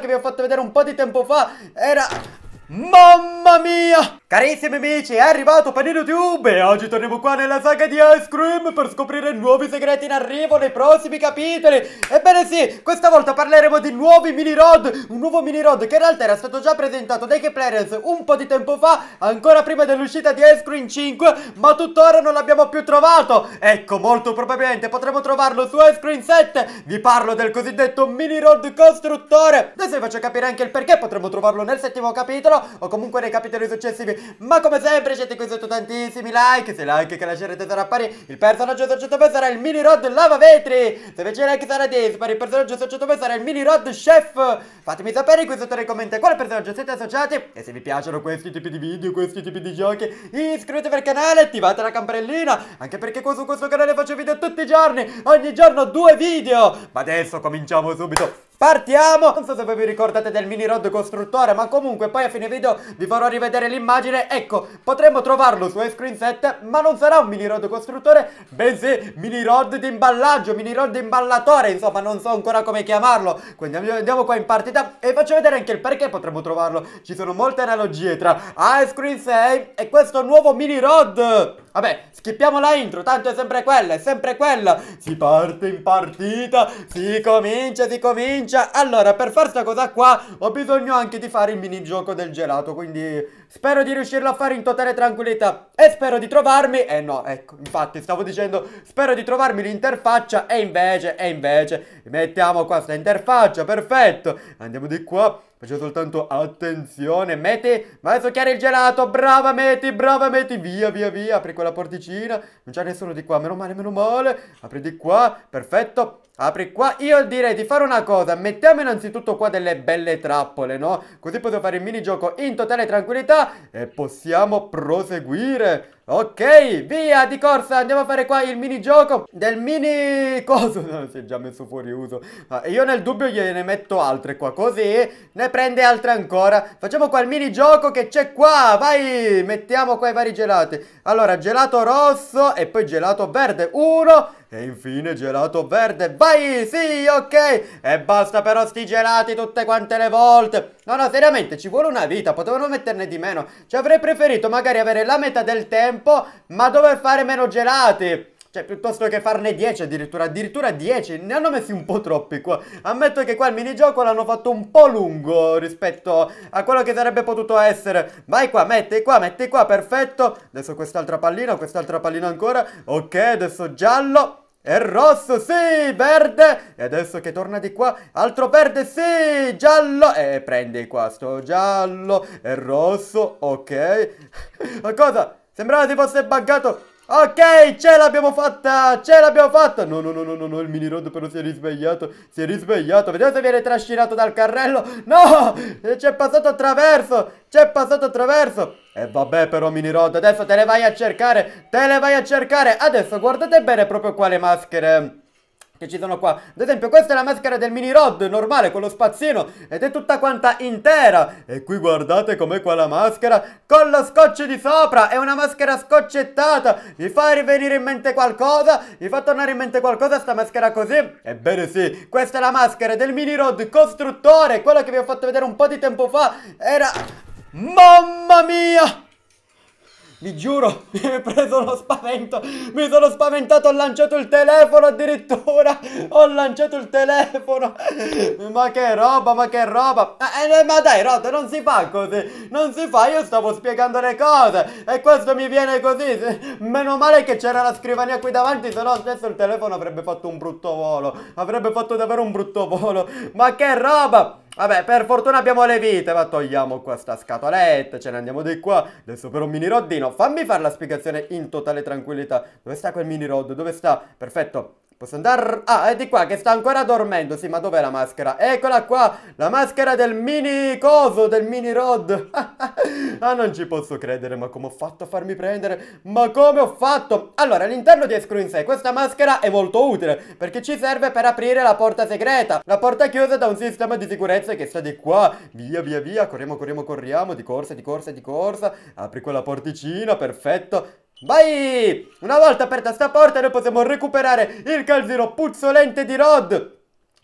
che vi ho fatto vedere un po' di tempo fa era... Mamma mia! Carissimi amici, è arrivato Panino Tube e oggi torniamo qua nella saga di Ice Cream per scoprire nuovi segreti in arrivo nei prossimi capitoli. Ebbene sì, questa volta parleremo di nuovi mini rod, un nuovo mini rod che in realtà era stato già presentato dai Keplerens un po' di tempo fa, ancora prima dell'uscita di Ice Cream 5, ma tuttora non l'abbiamo più trovato. Ecco, molto probabilmente potremo trovarlo su Ice Cream 7. Vi parlo del cosiddetto mini rod costruttore. Adesso vi faccio capire anche il perché potremo trovarlo nel settimo capitolo video o comunque nei capitoli successivi. Ma come sempre siete qui sotto tantissimi like, se like che lascerete sarà pari, il personaggio sotto a me sarà il mini rod lava vetri Se invece like sarà dispari, il personaggio sotto a me sarà il mini rod chef. Fatemi sapere qui sotto nei commenti a quale personaggio siete associati e se vi piacciono questi tipi di video, questi tipi di giochi, iscrivetevi al canale, attivate la campanellina, anche perché qua su questo canale faccio video tutti i giorni, ogni giorno due video. Ma adesso cominciamo subito Partiamo! Non so se voi vi ricordate del mini rod costruttore, ma comunque poi a fine video vi farò rivedere l'immagine. Ecco, potremmo trovarlo su screen 7, ma non sarà un mini rod costruttore, bensì mini rod di imballaggio, mini rod di imballatore, insomma non so ancora come chiamarlo. Quindi andiamo qua in partita e faccio vedere anche il perché potremmo trovarlo. Ci sono molte analogie tra Ice Screen 6 e questo nuovo mini rod. Vabbè, schippiamo la intro, tanto è sempre quella, è sempre quella. Si parte in partita, si comincia, si comincia. Allora, per fare questa cosa qua ho bisogno anche di fare il minigioco del gelato, quindi spero di riuscirlo a fare in totale tranquillità e spero di trovarmi... Eh no, ecco, infatti stavo dicendo spero di trovarmi l'interfaccia e invece, e invece, mettiamo questa interfaccia, perfetto. Andiamo di qua. Faccio soltanto attenzione. Metti, vai a succhiare il gelato. Brava, Meti, brava, Meti. Via, via, via. Apri quella porticina. Non c'è nessuno di qua. Meno male, meno male. Apri di qua. Perfetto. Apri qua, io direi di fare una cosa, mettiamo innanzitutto qua delle belle trappole, no? Così possiamo fare il minigioco in totale tranquillità e possiamo proseguire. Ok, via di corsa, andiamo a fare qua il minigioco del mini... Cosa? No, si è già messo fuori uso ah, Io nel dubbio gliene metto altre qua, così ne prende altre ancora Facciamo qua il minigioco che c'è qua, vai! Mettiamo qua i vari gelati Allora, gelato rosso e poi gelato verde, uno e infine gelato verde. Vai, sì, ok. E basta però sti gelati tutte quante le volte. No, no, seriamente, ci vuole una vita. Potevano metterne di meno. Ci avrei preferito magari avere la metà del tempo, ma dover fare meno gelati. Cioè, piuttosto che farne 10 addirittura, addirittura 10, ne hanno messi un po' troppi qua. Ammetto che qua il minigioco l'hanno fatto un po' lungo rispetto a quello che sarebbe potuto essere. Vai qua, metti qua, metti qua, perfetto. Adesso quest'altra pallina, quest'altra pallina ancora. Ok, adesso giallo. E rosso, sì, verde. E adesso che torna di qua, altro verde, sì, giallo. E prendi qua sto giallo e rosso, ok. Ma cosa? Sembrava si fosse buggato. Ok, ce l'abbiamo fatta, ce l'abbiamo fatta No, no, no, no, no, il mini rod però si è risvegliato Si è risvegliato, vediamo se viene trascinato dal carrello No, c'è passato attraverso C'è passato attraverso E eh, vabbè però mini rod, adesso te le vai a cercare Te le vai a cercare Adesso guardate bene proprio quale maschere che ci sono qua. Ad esempio questa è la maschera del mini rod normale con lo spazzino ed è tutta quanta intera. E qui guardate com'è qua la maschera con lo scotch di sopra. È una maschera scoccettata. Vi fa rivenire in mente qualcosa? Vi fa tornare in mente qualcosa sta maschera così? Ebbene sì, questa è la maschera del mini rod costruttore. Quella che vi ho fatto vedere un po' di tempo fa era... Mamma mia! Vi giuro, mi è preso lo spavento, mi sono spaventato, ho lanciato il telefono addirittura, ho lanciato il telefono, ma che roba, ma che roba, eh, eh, ma dai Rod, non si fa così, non si fa, io stavo spiegando le cose e questo mi viene così, meno male che c'era la scrivania qui davanti, se no adesso il telefono avrebbe fatto un brutto volo, avrebbe fatto davvero un brutto volo, ma che roba! Vabbè, per fortuna abbiamo le vite, ma togliamo questa scatoletta, ce ne andiamo di qua. Adesso per un mini roddino, fammi fare la spiegazione in totale tranquillità. Dove sta quel mini rod? Dove sta? Perfetto, Posso andare... Ah, è di qua, che sta ancora dormendo. Sì, ma dov'è la maschera? Eccola qua, la maschera del mini coso, del mini rod. ah, non ci posso credere, ma come ho fatto a farmi prendere? Ma come ho fatto? Allora, all'interno di Screen 6 questa maschera è molto utile, perché ci serve per aprire la porta segreta. La porta chiusa da un sistema di sicurezza che sta di qua. Via, via, via, corriamo, corriamo, corriamo, di corsa, di corsa, di corsa. Apri quella porticina, perfetto. Vai! Una volta aperta sta porta noi possiamo recuperare il calzino puzzolente di Rod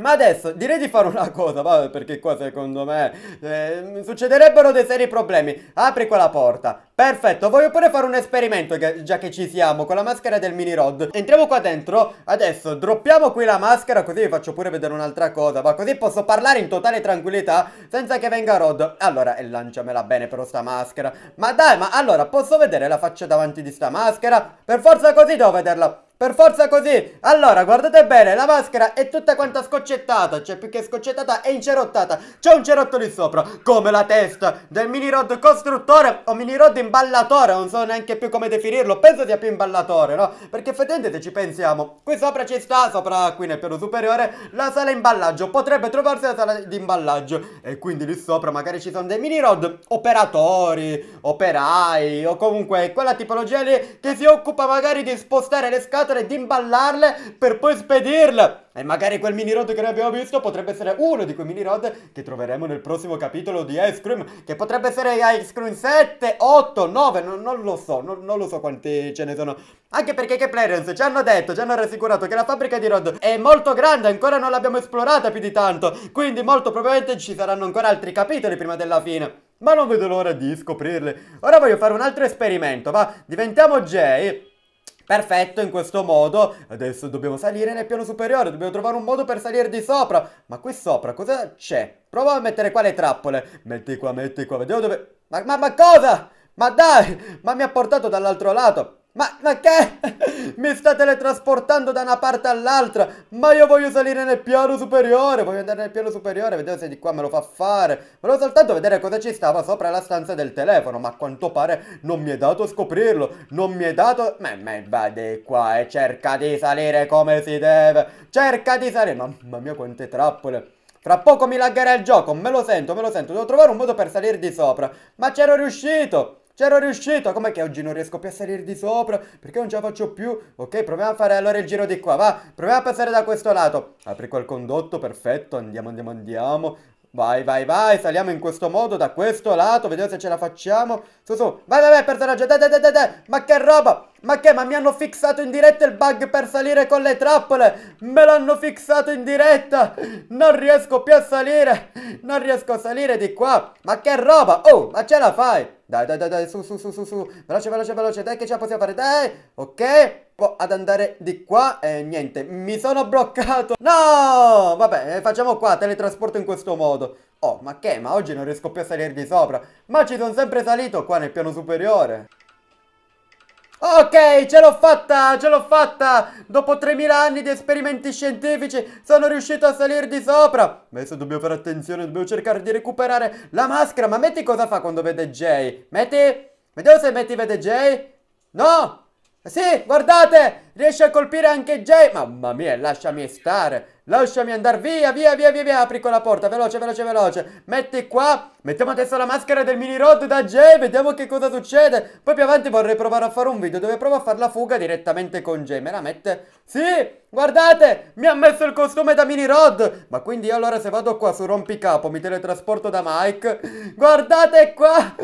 ma adesso direi di fare una cosa, vabbè, perché qua secondo me eh, succederebbero dei seri problemi. Apri quella porta. Perfetto, voglio pure fare un esperimento già che ci siamo con la maschera del mini rod. Entriamo qua dentro, adesso droppiamo qui la maschera così vi faccio pure vedere un'altra cosa, ma così posso parlare in totale tranquillità senza che venga rod. Allora, e lanciamela bene però sta maschera. Ma dai, ma allora posso vedere la faccia davanti di sta maschera? Per forza così devo vederla. Per forza così! Allora, guardate bene, la maschera è tutta quanta scoccettata, cioè più che scoccettata è incerottata. C'è un cerotto lì sopra, come la testa del mini rod costruttore o mini rod imballatore, non so neanche più come definirlo, penso sia più imballatore, no? Perché effettivamente se ci pensiamo, qui sopra ci sta, sopra qui nel piano superiore, la sala imballaggio, potrebbe trovarsi la sala di imballaggio. E quindi lì sopra magari ci sono dei mini rod operatori operai o comunque quella tipologia lì che si occupa magari di spostare le scatole, di imballarle per poi spedirle. E magari quel mini rod che ne abbiamo visto potrebbe essere uno di quei mini rod che troveremo nel prossimo capitolo di Ice Cream, che potrebbe essere Ice Cream 7, 8, 9, non, non lo so, non, non, lo so quanti ce ne sono. Anche perché che Clarence ci hanno detto, ci hanno rassicurato che la fabbrica di rod è molto grande, ancora non l'abbiamo esplorata più di tanto, quindi molto probabilmente ci saranno ancora altri capitoli prima della fine. Ma non vedo l'ora di scoprirle. Ora voglio fare un altro esperimento, va? Diventiamo Jay. Perfetto, in questo modo adesso dobbiamo salire nel piano superiore, dobbiamo trovare un modo per salire di sopra. Ma qui sopra cosa c'è? Prova a mettere qua le trappole. Metti qua, metti qua, vediamo dove... Ma, ma, ma cosa? Ma dai, ma mi ha portato dall'altro lato. Ma, ma, che? Mi sta teletrasportando da una parte all'altra Ma io voglio salire nel piano superiore Voglio andare nel piano superiore Vedo se di qua me lo fa fare Volevo soltanto vedere cosa ci stava sopra la stanza del telefono Ma a quanto pare non mi è dato scoprirlo Non mi è dato... Ma, ma va di qua e cerca di salire come si deve Cerca di salire Mamma mia quante trappole fra poco mi laggerà il gioco, me lo sento, me lo sento, devo trovare un modo per salire di sopra. Ma c'ero riuscito! C'ero riuscito, com'è che oggi non riesco più a salire di sopra? Perché non ce la faccio più? Ok, proviamo a fare allora il giro di qua, va, proviamo a passare da questo lato. Apri quel condotto, perfetto, andiamo, andiamo, andiamo. Vai, vai, vai, saliamo in questo modo da questo lato, vediamo se ce la facciamo. Su, su, vai, vai, vai, personaggio, dai, dai, dai, dai, ma che roba! Ma che, ma mi hanno fissato in diretta il bug per salire con le trappole! Me l'hanno fissato in diretta! Non riesco più a salire! Non riesco a salire di qua! Ma che roba! Oh, ma ce la fai! Dai, dai, dai, dai, su, su, su, su, su. Veloce, veloce, veloce. Dai, che ce la possiamo fare. Dai. Ok. Po ad andare di qua e eh, niente, mi sono bloccato. No! Vabbè, eh, facciamo qua, teletrasporto in questo modo. Oh, ma che? Ma oggi non riesco più a salire di sopra. Ma ci sono sempre salito qua nel piano superiore. Ok, ce l'ho fatta, ce l'ho fatta! Dopo 3000 anni di esperimenti scientifici sono riuscito a salire di sopra! Adesso dobbiamo fare attenzione, dobbiamo cercare di recuperare la maschera. Ma metti cosa fa quando vede Jay. Metti... Vediamo se metti vede Jay. No! Eh sì, guardate, riesce a colpire anche Jay. Mamma mia, lasciami stare. Lasciami andare via, via, via, via, via. Apri quella porta, veloce, veloce, veloce. Metti qua. Mettiamo adesso la maschera del mini rod da Jay. Vediamo che cosa succede. Poi più avanti vorrei provare a fare un video dove provo a fare la fuga direttamente con Jay. Me la mette? Sì, guardate, mi ha messo il costume da mini rod. Ma quindi io allora se vado qua su rompicapo mi teletrasporto da Mike. Guardate qua.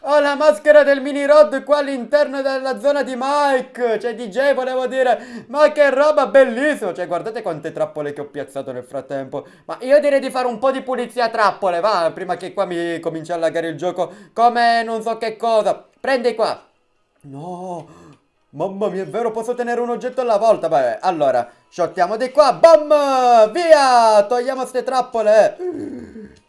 Ho la maschera del mini rod qua all'interno della zona di Mike. Cioè, DJ, volevo dire, ma che roba bellissima. Cioè, guardate quante trappole che ho piazzato nel frattempo. Ma io direi di fare un po' di pulizia trappole, va? Prima che qua mi cominci a lagare il gioco come non so che cosa. Prendi qua. No. Mamma mia, è vero, posso tenere un oggetto alla volta? Vabbè, allora, shottiamo di qua, boom! Via! Togliamo ste trappole!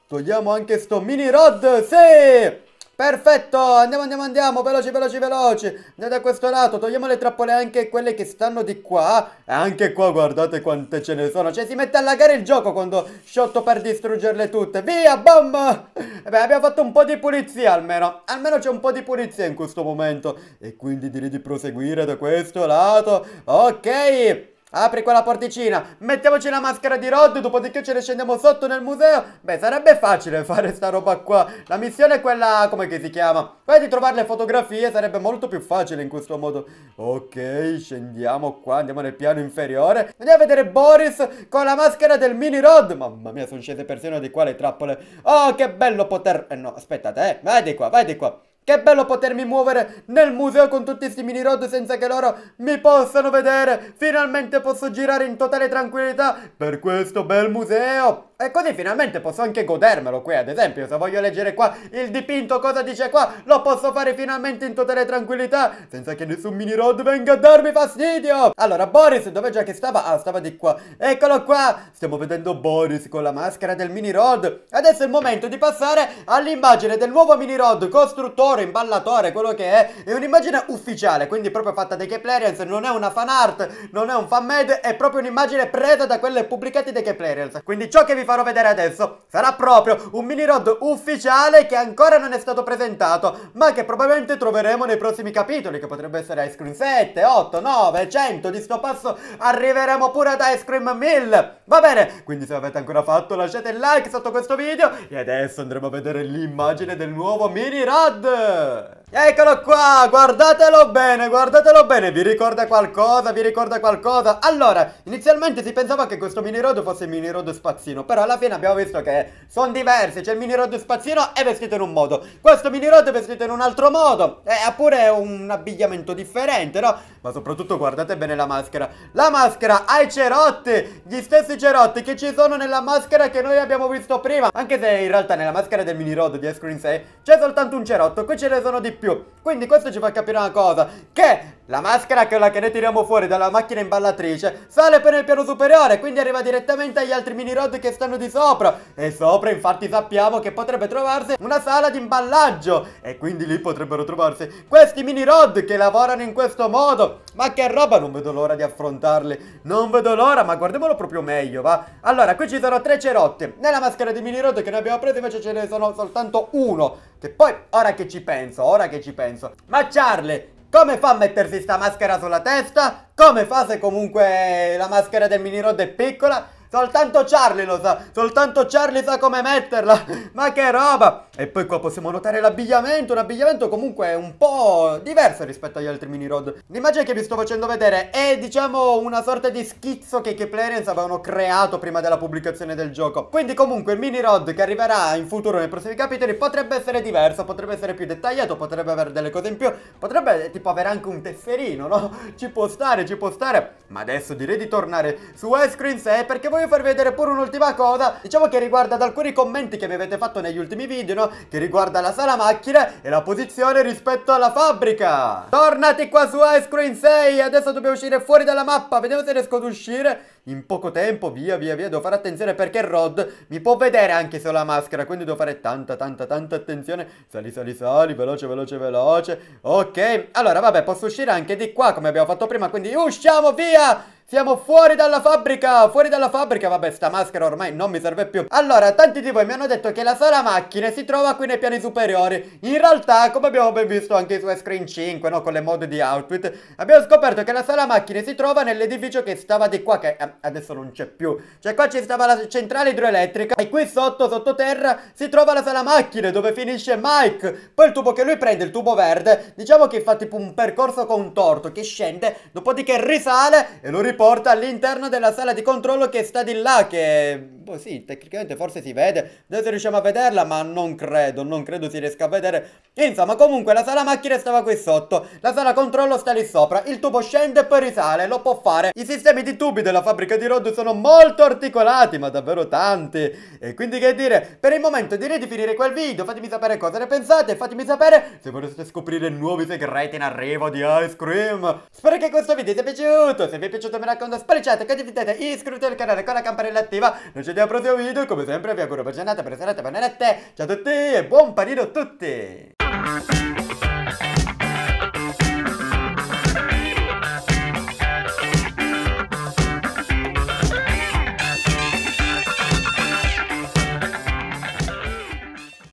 Togliamo anche sto mini rod, sì! Perfetto, andiamo, andiamo, andiamo, veloci, veloci, veloci. Andiamo da questo lato, togliamo le trappole anche quelle che stanno di qua. E anche qua guardate quante ce ne sono. Cioè si mette a lagare il gioco quando sciotto per distruggerle tutte. Via, bam! E eh beh, abbiamo fatto un po' di pulizia almeno. Almeno c'è un po' di pulizia in questo momento. E quindi direi di proseguire da questo lato. Ok. Apri quella porticina, mettiamoci la maschera di Rod, dopodiché ce ne scendiamo sotto nel museo. Beh, sarebbe facile fare sta roba qua. La missione è quella, come si chiama? Quella di trovare le fotografie, sarebbe molto più facile in questo modo. Ok, scendiamo qua, andiamo nel piano inferiore. Andiamo a vedere Boris con la maschera del mini Rod. Mamma mia, sono scese persino di qua le trappole. Oh, che bello poter... Eh no, aspettate, eh. Vai di qua, vai di qua. Che bello potermi muovere nel museo con tutti questi mini road senza che loro mi possano vedere. Finalmente posso girare in totale tranquillità per questo bel museo. E così finalmente posso anche godermelo qui, ad esempio, se voglio leggere qua il dipinto, cosa dice qua, lo posso fare finalmente in totale tranquillità, senza che nessun mini road venga a darmi fastidio! Allora, Boris, dove già che stava? Ah, stava di qua. Eccolo qua! Stiamo vedendo Boris con la maschera del mini road. Adesso è il momento di passare all'immagine del nuovo mini road, costruttore, imballatore, quello che è. È un'immagine ufficiale, quindi proprio fatta dai Keplerians, non è una fan art, non è un fan made, è proprio un'immagine presa da quelle pubblicate dai Keplerians. Quindi ciò che vi farò vedere adesso sarà proprio un mini rod ufficiale che ancora non è stato presentato ma che probabilmente troveremo nei prossimi capitoli che potrebbe essere Ice Cream 7, 8, 9, 100 di sto passo arriveremo pure ad Ice Cream 1000 va bene quindi se l'avete ancora fatto lasciate il like sotto questo video e adesso andremo a vedere l'immagine del nuovo mini rod Eccolo qua, guardatelo bene, guardatelo bene, vi ricorda qualcosa, vi ricorda qualcosa? Allora, inizialmente si pensava che questo mini road fosse il mini road spazzino, però alla fine abbiamo visto che sono diversi, c'è il mini road spazzino è vestito in un modo, questo mini road è vestito in un altro modo, ha pure un abbigliamento differente, no? Ma soprattutto guardate bene la maschera, la maschera ha i cerotti, gli stessi cerotti che ci sono nella maschera che noi abbiamo visto prima, anche se in realtà nella maschera del mini road di Ice screen 6 c'è soltanto un cerotto, qui ce ne sono di più più. Quindi questo ci fa capire una cosa, che la maschera quella che noi tiriamo fuori dalla macchina imballatrice sale per il piano superiore, quindi arriva direttamente agli altri mini rod che stanno di sopra. E sopra infatti sappiamo che potrebbe trovarsi una sala di imballaggio e quindi lì potrebbero trovarsi questi mini rod che lavorano in questo modo. Ma che roba, non vedo l'ora di affrontarli, non vedo l'ora, ma guardiamolo proprio meglio, va? Allora, qui ci sono tre cerotti, nella maschera di mini rod che ne abbiamo preso invece ce ne sono soltanto uno. Che poi, ora che ci penso, ora che ci penso, ma Charlie, come fa a mettersi sta maschera sulla testa? Come fa se comunque la maschera del mini rod è piccola? Soltanto Charlie lo sa, soltanto Charlie sa come metterla. Ma che roba! E poi qua possiamo notare l'abbigliamento, un abbigliamento comunque un po' diverso rispetto agli altri mini rod. L'immagine che vi sto facendo vedere è diciamo una sorta di schizzo che i Keyplayers avevano creato prima della pubblicazione del gioco. Quindi comunque il mini rod che arriverà in futuro nei prossimi capitoli potrebbe essere diverso, potrebbe essere più dettagliato, potrebbe avere delle cose in più, potrebbe tipo avere anche un tesserino, no? Ci può stare, ci può stare. Ma adesso direi di tornare su Widescreen 6 perché voglio farvi vedere pure un'ultima cosa, diciamo che riguarda ad alcuni commenti che mi avete fatto negli ultimi video, no? che riguarda la sala macchina e la posizione rispetto alla fabbrica Tornati qua su Ice Cream 6 Adesso dobbiamo uscire fuori dalla mappa Vediamo se riesco ad uscire in poco tempo Via via via Devo fare attenzione perché Rod mi può vedere anche se ho la maschera Quindi devo fare tanta tanta tanta attenzione Sali sali sali Veloce veloce veloce Ok Allora vabbè posso uscire anche di qua come abbiamo fatto prima Quindi usciamo via siamo fuori dalla fabbrica, fuori dalla fabbrica, vabbè sta maschera ormai non mi serve più Allora, tanti di voi mi hanno detto che la sala macchine si trova qui nei piani superiori In realtà, come abbiamo ben visto anche su Screen 5, no, con le mod di outfit Abbiamo scoperto che la sala macchine si trova nell'edificio che stava di qua, che eh, adesso non c'è più Cioè qua ci stava la centrale idroelettrica e qui sotto, sottoterra, si trova la sala macchine dove finisce Mike Poi il tubo che lui prende, il tubo verde, diciamo che fa tipo un percorso contorto che scende Dopodiché risale e lo riprende porta all'interno della sala di controllo che sta di là, che boh, sì, tecnicamente forse si vede. Adesso riusciamo a vederla, ma non credo, non credo si riesca a vedere. Insomma, comunque la sala macchine stava qui sotto, la sala controllo sta lì sopra, il tubo scende e poi risale, lo può fare. I sistemi di tubi della fabbrica di Rod sono molto articolati, ma davvero tanti. E quindi che dire, per il momento direi di finire quel video, fatemi sapere cosa ne pensate, fatemi sapere se vorreste scoprire nuovi segreti in arrivo di Ice Cream. Spero che questo video vi sia piaciuto, se vi è piaciuto mi raccomando spariciate, condividete, iscrivetevi al canale con la campanella attiva, non c'è vediamo al prossimo video. Come sempre vi auguro buona giornata, buona serata, buona notte. Ciao a tutti e buon panino a tutti!